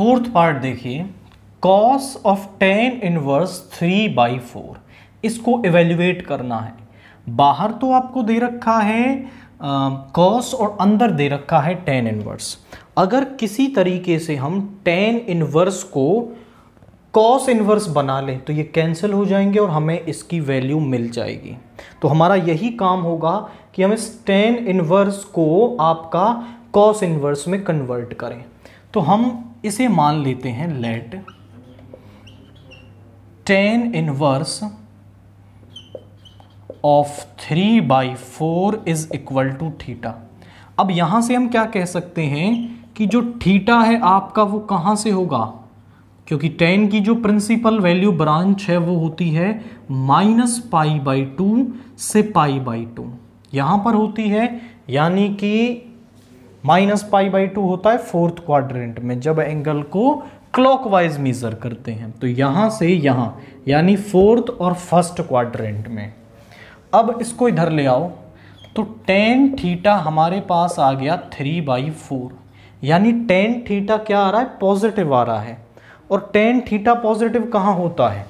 fourth part देखिए cos of tan inverse three by four इसको evaluate करना है बाहर तो आपको दे रखा है कॉस और अंदर दे रखा है टेन इनवर्स अगर किसी तरीके से हम टेन इनवर्स को कॉस इनवर्स बना लें तो ये कैंसिल हो जाएंगे और हमें इसकी वैल्यू मिल जाएगी तो हमारा यही काम होगा कि हम इस टेन इनवर्स को आपका कॉस इनवर्स में कन्वर्ट करें तो हम इसे मान लेते हैं let tan inverse of three by four is equal to theta अब यहां से हम क्या कह सकते हैं कि जो थीटा है आपका वो कहां से होगा क्योंकि टेन की जो प्रिंसिपल वैल्यू ब्रांच है वो होती है माइनस पाई बाई टू से पाई बाई टू यहां पर होती है यानी कि माइनस पाई बाई टू होता है फोर्थ क्वाड्रेंट में जब एंगल को क्लॉकवाइज मीज़र करते हैं तो यहाँ से यहाँ यानी फोर्थ और फर्स्ट क्वाड्रेंट में अब इसको इधर ले आओ तो टेन थीटा हमारे पास आ गया थ्री बाई फोर यानी टेन थीटा क्या आ रहा है पॉजिटिव आ रहा है और टेन थीटा पॉजिटिव कहाँ होता है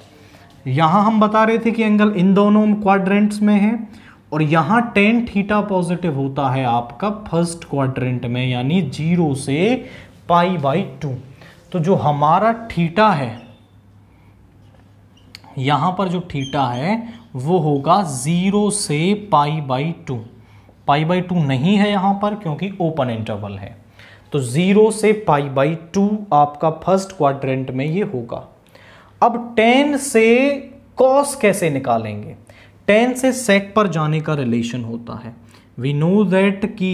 यहाँ हम बता रहे थे कि एंगल इन दोनों क्वाड्रेंट्स में है और यहाँ टेन थीटा पॉजिटिव होता है आपका फर्स्ट क्वाड्रेंट में यानी जीरो से पाई बाई टू तो जो हमारा थीटा है यहाँ पर जो थीटा है वो होगा ज़ीरो से pi by two pi by two नहीं है यहाँ पर क्योंकि ओपन इंटरवल है तो ज़ीरो से पाई बाई टू आपका फर्स्ट क्वाड्रेंट में ये होगा अब टेन से कॉस कैसे निकालेंगे टेन से सेक पर जाने का रिलेशन होता है वी नो दैट कि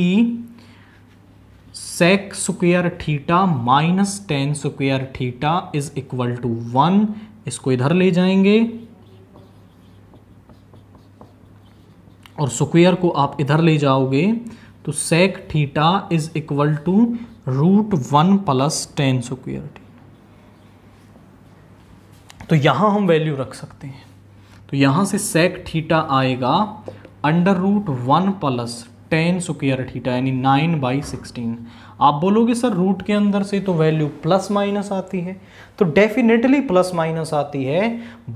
sec square theta minus tan square theta is equal to one इसको इधर ले जाएंगे और स्क्वेयर को आप इधर ले जाओगे तो sec theta is equal to root one plus tan square तो यहां हम वैल्यू रख सकते हैं तो यहाँ से sec थीटा आएगा under root one plus tan square theta यानी नाइन बाई सिक्सटीन आप बोलोगे सर रूट के अंदर से तो वैल्यू प्लस माइनस आती है तो डेफिनेटली प्लस माइनस आती है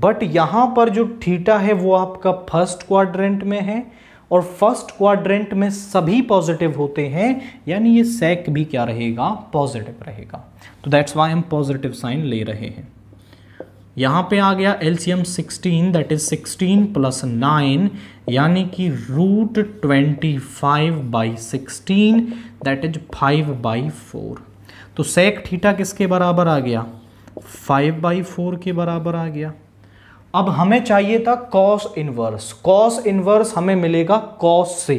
बट यहाँ पर जो थीटा है वो आपका फर्स्ट क्वाड्रेंट में है और फर्स्ट क्वाड्रेंट में सभी पॉजिटिव होते हैं यानी ये सेक भी क्या रहेगा पॉजिटिव रहेगा तो दैट्स वाई हम पॉजिटिव साइन ले रहे हैं यहाँ पे आ गया L C M sixteen that is sixteen plus nine यानी कि root twenty five by sixteen that is five by four तो सेक थीटा किसके बराबर आ गया फाइव बाई फोर के बराबर आ गया अब हमें चाहिए था कॉस इनवर्स कॉस इनवर्स हमें मिलेगा कॉस से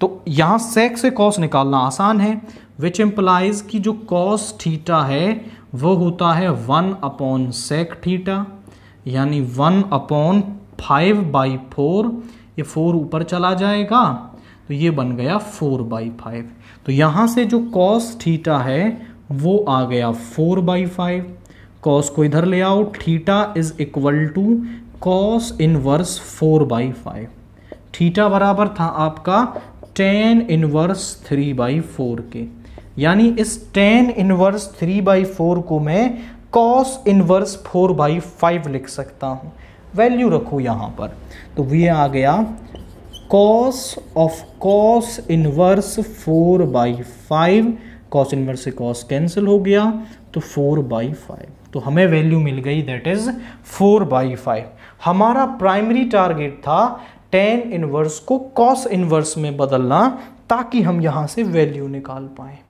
तो यहाँ सेक से कॉस निकालना आसान है विच एम्प्लाइज की जो कॉस थीटा है वो होता है वन अपॉन सेक थीटा यानी one upon five by four ये फोर ऊपर चला जाएगा तो ये बन गया फोर बाई फाइव तो यहाँ से जो कॉस थीटा है वो आ गया फोर बाई फाइव कॉस को इधर ले आओ theta is equal to cos inverse four by five theta बराबर था आपका tan inverse three by four के यानी इस tan inverse three by four को मैं cos inverse four by five लिख सकता हूँ वैल्यू रखो यहाँ पर तो ये आ गया cos of cos inverse four by five cos inverse से कॉस कैंसिल हो गया तो फोर बाई फाइव तो हमें वैल्यू मिल गई that is four by five हमारा प्राइमरी टारगेट था टेन इनवर्स को कॉस इनवर्स में बदलना ताकि हम यहाँ से वैल्यू निकाल पाएँ